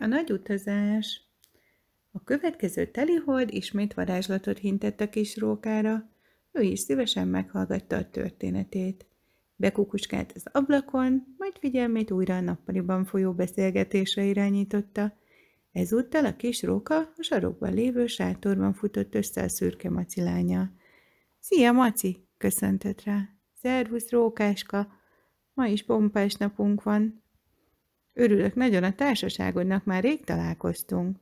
A nagy utazás. A következő telihold ismét varázslatot hintett a kis rókára. Ő is szívesen meghallgatta a történetét. Bekukuskált az ablakon, majd figyelmét újra a nappaliban folyó beszélgetésre irányította. Ezúttal a kis róka a sarokban lévő sátorban futott össze a szürke macilánya. Szia, Maci! köszöntött rá. Szervusz, rókáska! Ma is pompás napunk van, Örülök nagyon a társaságodnak, már rég találkoztunk.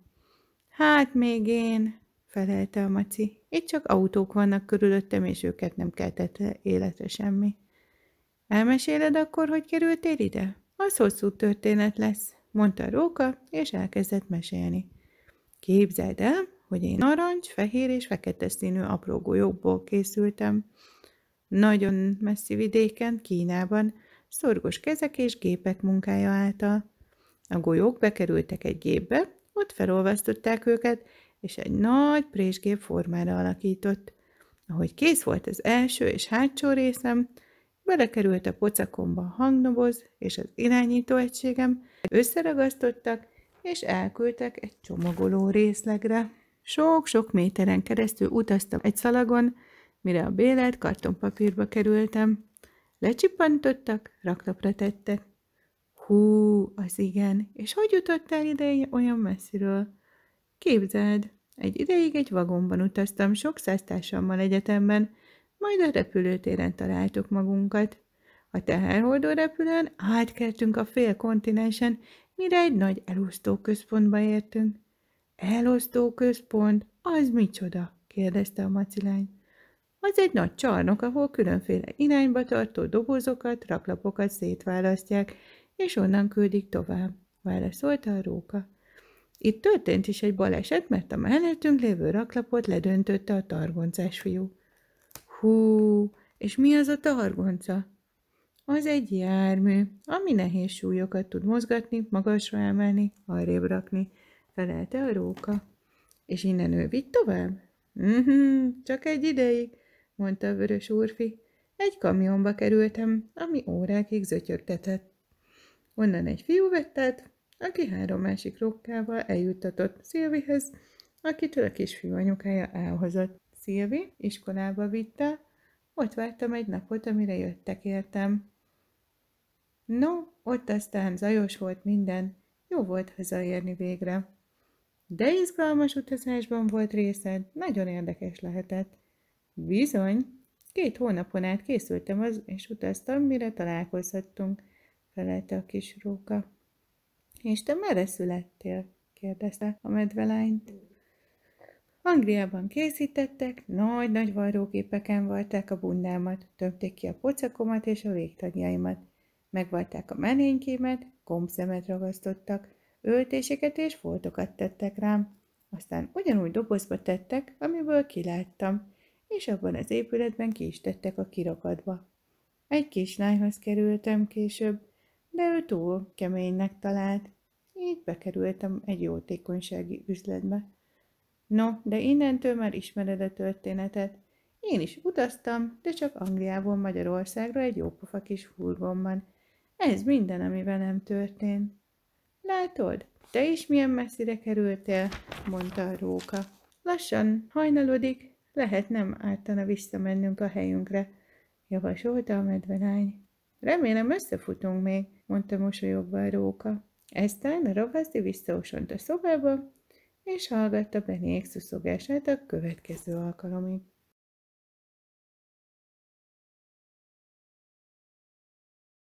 Hát még én, felelte a maci. Itt csak autók vannak körülöttem, és őket nem keltette életre semmi. Elmeséled akkor, hogy kerültél ide? Az hosszú történet lesz, mondta a Róka, és elkezdett mesélni. Képzeld el, hogy én narancs, fehér és fekete színű apró golyókból készültem. Nagyon messzi vidéken, Kínában, szorgos kezek és gépek munkája által. A golyók bekerültek egy gépbe, ott felolvasztották őket, és egy nagy présgép formára alakított. Ahogy kész volt az első és hátsó részem, belekerült a pocakomba a hangnoboz és az egységem, összeragasztottak, és elküldtek egy csomagoló részlegre. Sok-sok méteren keresztül utaztam egy szalagon, mire a bélet kartonpapírba kerültem. Lecsipantottak, raklapra tettek. Hú, az igen. És hogy jutottál ide olyan messziről? Képzeld, egy ideig egy vagonban utaztam sok száztársammal egyetemben, majd a repülőtéren találtuk magunkat. A teherhordó repülőn átkeltünk a fél kontinensen, mire egy nagy elosztó központba értünk. Elosztó központ? Az micsoda? kérdezte a macilány. Az egy nagy csarnok, ahol különféle irányba tartó dobozokat, raklapokat szétválasztják, és onnan küldik tovább, válaszolta a róka. Itt történt is egy baleset, mert a mellettünk lévő raklapot ledöntötte a targoncás fiú. Hú, és mi az a targonca? Az egy jármű, ami nehéz súlyokat tud mozgatni, magasra emelni, arrébb rakni, felelte a róka. És innen ő vitt tovább? Mhm, csak egy ideig, mondta a vörös úrfi. Egy kamionba kerültem, ami órákig zötyögtetett. Onnan egy fiú vett át, aki három másik rokkával eljuttatott Szilvihez, akitől a kisfiú anyukája elhozott. Szilvi iskolába vitte, ott vártam egy napot, amire jöttek értem. No, ott aztán zajos volt minden, jó volt hazaérni végre. De izgalmas utazásban volt részed, nagyon érdekes lehetett. Bizony, két hónapon át készültem az, és utaztam, mire találkozhattunk – felelte a kis róka. És te merre születtél? kérdezte a medvelányt. Angliában készítettek, nagy-nagy varrógépeken varták a bundámat, tömték ki a pocakomat és a végtagjaimat. Megvarták a menénykémet, gombszemet ragasztottak, öltéseket és foltokat tettek rám. Aztán ugyanúgy dobozba tettek, amiből kiláttam, és abban az épületben ki is tettek a kirakadba. Egy kislányhoz kerültem később, de ő túl keménynek talált. Így bekerültem egy jótékonysági üzletbe. No, de innentől már ismered a történetet. Én is utaztam, de csak Angliából Magyarországra egy jópofa kis furgonban. Ez minden, ami velem történt. Látod, te is milyen messzire kerültél, mondta a róka. Lassan hajnalodik, lehet nem ártana visszamennünk a helyünkre, javasolta a medvelány. Remélem összefutunk még, mondta mosolyogva a róka. Eztán a ravaszdi visszaosont a szobába, és hallgatta Benny szuszogását a következő alkalomig.